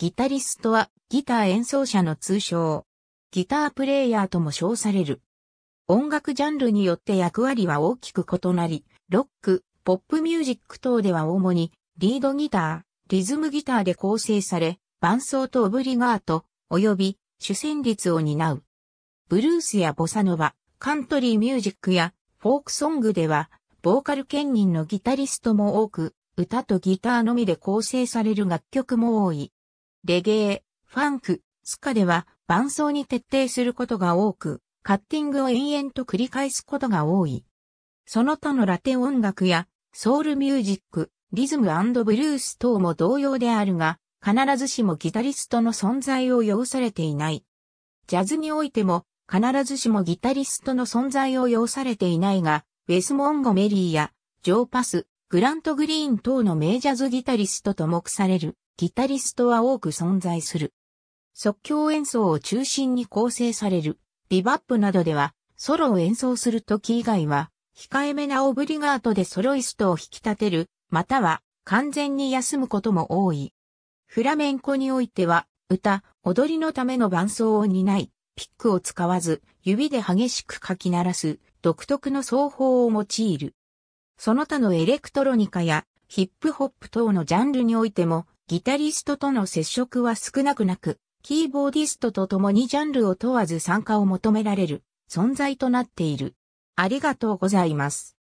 ギタリストはギター演奏者の通称。ギタープレイヤーとも称される。音楽ジャンルによって役割は大きく異なり、ロック、ポップミュージック等では主にリードギター、リズムギターで構成され、伴奏とオブリガート、及び主旋律を担う。ブルースやボサノバ、カントリーミュージックやフォークソングでは、ボーカル兼任のギタリストも多く、歌とギターのみで構成される楽曲も多い。レゲエ、ファンク、スカでは伴奏に徹底することが多く、カッティングを延々と繰り返すことが多い。その他のラテ音楽やソウルミュージック、リズムブルース等も同様であるが、必ずしもギタリストの存在を要されていない。ジャズにおいても、必ずしもギタリストの存在を要されていないが、ウェス・モンゴメリーや、ジョー・パス、グラント・グリーン等の名ジャズギタリストと目される、ギタリストは多く存在する。即興演奏を中心に構成される、ビバップなどでは、ソロを演奏するとき以外は、控えめなオブリガートでソロイストを引き立てる、または完全に休むことも多い。フラメンコにおいては、歌、踊りのための伴奏を担い、ピックを使わず、指で激しくかき鳴らす、独特の奏法を用いる。その他のエレクトロニカやヒップホップ等のジャンルにおいてもギタリストとの接触は少なくなく、キーボーディストと共にジャンルを問わず参加を求められる存在となっている。ありがとうございます。